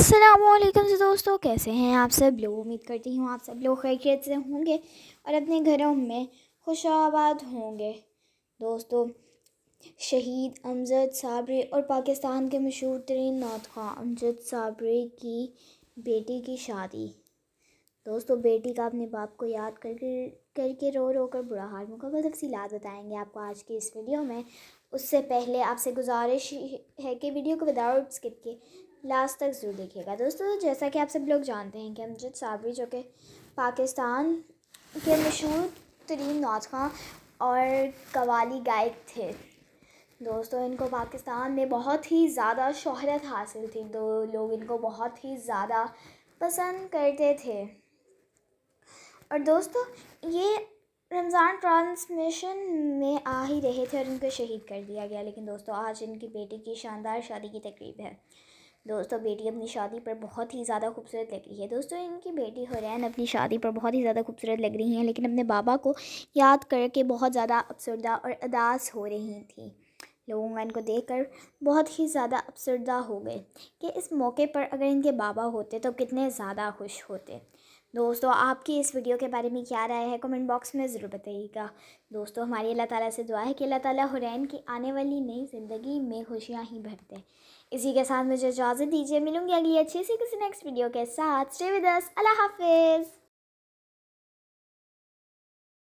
असलम से दोस्तों कैसे हैं आप सब लोग उम्मीद करती हूँ आप सब लोग खैरियत से होंगे और अपने घरों में खुशाबाद होंगे दोस्तों शहीद अमजद साबरी और पाकिस्तान के मशहूर तरीन नातखा अमजद साबरी की बेटी की शादी दोस्तों बेटी का अपने बाप को याद करके करके रो रो कर बुरा हाल मुकम्मल तफसीत बताएंगे आपको आज की इस वीडियो में उससे पहले आपसे गुजारिश है कि वीडियो को विदाउट स्किप के लास्ट तक ज़रूर देखिएगा दोस्तों जैसा कि आप सब लोग जानते हैं कि अमजद साबरी जो कि पाकिस्तान के मशहूर तरीन नाचखा और कवाली गायक थे दोस्तों इनको पाकिस्तान में बहुत ही ज़्यादा शोहरत हासिल थी तो लोग इनको बहुत ही ज़्यादा पसंद करते थे और दोस्तों ये रमज़ान ट्रांसमिशन में आ ही रहे थे और इनको शहीद कर दिया गया लेकिन दोस्तों आज इनकी बेटी की शानदार शादी की तकरीब है दोस्तों बेटी अपनी शादी पर बहुत ही ज़्यादा खूबसूरत लग रही है दोस्तों इनकी बेटी हुरैन अपनी शादी पर बहुत ही ज़्यादा खूबसूरत लग रही हैं लेकिन अपने बाबा को याद करके बहुत ज़्यादा अपसरदा और अदास हो रही थी लोगों का इनको देख कर बहुत ही ज़्यादा अपसरदा हो गए कि इस मौके पर अगर इनके बाबा होते तो कितने ज़्यादा खुश होते दोस्तों आपकी इस वीडियो के बारे में क्या राय है कमेंट बॉक्स में ज़रूर बताइएगा दोस्तों हमारी अल्लाह ताला से दुआ है कि अल्लाह ताला हुरैन की आने वाली नई ज़िंदगी में खुशियाँ ही भरते इसी के साथ मुझे इजाज़त दीजिए मिलूंगी अगली अच्छी सी किसी नेक्स्ट वीडियो के साथ स्टे विद अस अल्लाह हाफिज़